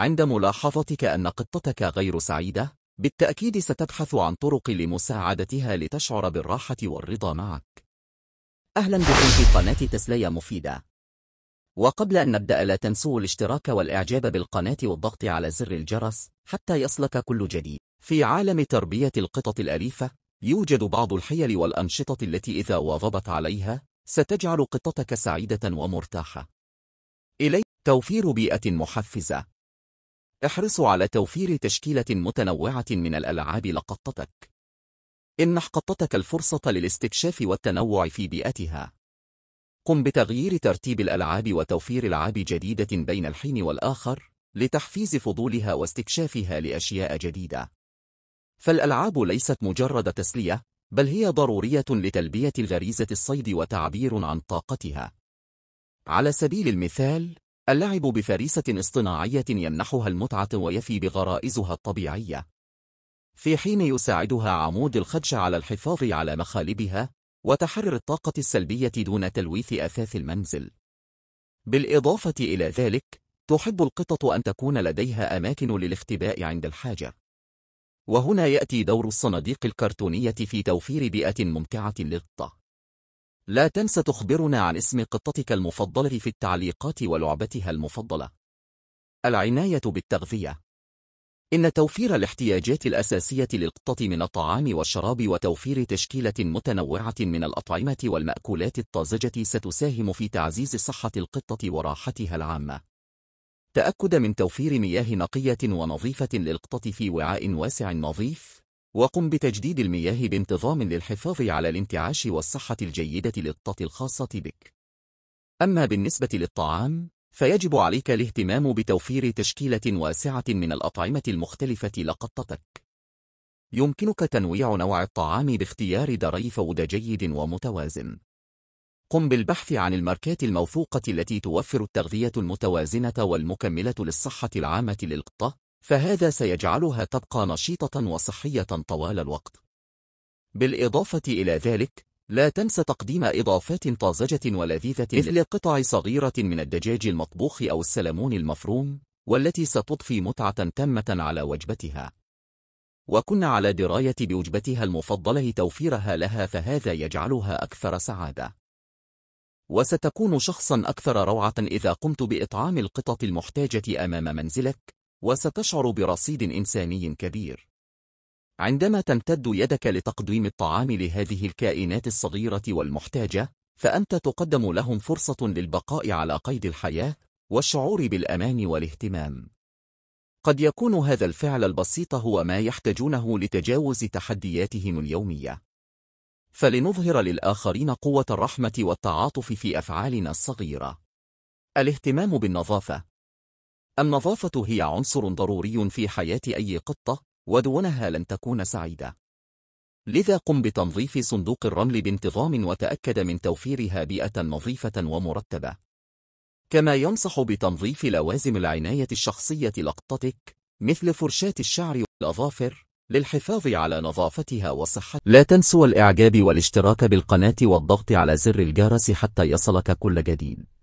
عند ملاحظتك أن قطتك غير سعيدة بالتأكيد ستبحث عن طرق لمساعدتها لتشعر بالراحة والرضا معك أهلا بكم في قناة تسلية مفيدة وقبل أن نبدأ لا تنسوا الاشتراك والإعجاب بالقناة والضغط على زر الجرس حتى يصلك كل جديد في عالم تربية القطط الأليفة يوجد بعض الحيل والأنشطة التي إذا واظبت عليها ستجعل قطتك سعيدة ومرتاحة إلي توفير بيئة محفزة احرصوا على توفير تشكيلة متنوعة من الألعاب لقطتك. إنح قطتك الفرصة للاستكشاف والتنوع في بيئتها. قم بتغيير ترتيب الألعاب وتوفير ألعاب جديدة بين الحين والآخر لتحفيز فضولها واستكشافها لأشياء جديدة. فالألعاب ليست مجرد تسلية، بل هي ضرورية لتلبية الغريزة الصيد وتعبير عن طاقتها. على سبيل المثال، اللعب بفريسة اصطناعية يمنحها المتعة ويفي بغرائزها الطبيعية في حين يساعدها عمود الخدش على الحفاظ على مخالبها وتحرر الطاقة السلبية دون تلويث أثاث المنزل بالإضافة إلى ذلك تحب القطط أن تكون لديها أماكن للاختباء عند الحاجة وهنا يأتي دور الصناديق الكرتونية في توفير بيئة ممتعة للقطة لا تنس تخبرنا عن اسم قطتك المفضلة في التعليقات ولعبتها المفضلة. العناية بالتغذية إن توفير الاحتياجات الأساسية للقطة من الطعام والشراب وتوفير تشكيلة متنوعة من الأطعمة والمأكولات الطازجة ستساهم في تعزيز صحة القطة وراحتها العامة. تأكد من توفير مياه نقية ونظيفة للقطة في وعاء واسع نظيف وقم بتجديد المياه بانتظام للحفاظ على الانتعاش والصحة الجيدة للطة الخاصة بك. أما بالنسبة للطعام، فيجب عليك الاهتمام بتوفير تشكيلة واسعة من الأطعمة المختلفة لقطتك. يمكنك تنويع نوع الطعام باختيار دري فود جيد ومتوازن. قم بالبحث عن الماركات الموثوقة التي توفر التغذية المتوازنة والمكملة للصحة العامة للقطة فهذا سيجعلها تبقى نشيطة وصحية طوال الوقت بالإضافة إلى ذلك لا تنس تقديم إضافات طازجة ولذيذة مثل قطع صغيرة من الدجاج المطبوخ أو السلمون المفروم والتي ستضفي متعة تامة على وجبتها وكن على دراية بوجبتها المفضلة توفيرها لها فهذا يجعلها أكثر سعادة وستكون شخصا أكثر روعة إذا قمت بإطعام القطط المحتاجة أمام منزلك وستشعر برصيد إنساني كبير عندما تمتد يدك لتقديم الطعام لهذه الكائنات الصغيرة والمحتاجة فأنت تقدم لهم فرصة للبقاء على قيد الحياة والشعور بالأمان والاهتمام قد يكون هذا الفعل البسيط هو ما يحتاجونه لتجاوز تحدياتهم اليومية فلنظهر للآخرين قوة الرحمة والتعاطف في أفعالنا الصغيرة الاهتمام بالنظافة النظافة هي عنصر ضروري في حياة أي قطة ودونها لن تكون سعيدة لذا قم بتنظيف صندوق الرمل بانتظام وتأكد من توفيرها بيئة نظيفة ومرتبة كما ينصح بتنظيف لوازم العناية الشخصية لقطتك مثل فرشاة الشعر والأظافر للحفاظ على نظافتها وصحتها لا تنسوا الإعجاب والاشتراك بالقناة والضغط على زر الجرس حتى يصلك كل جديد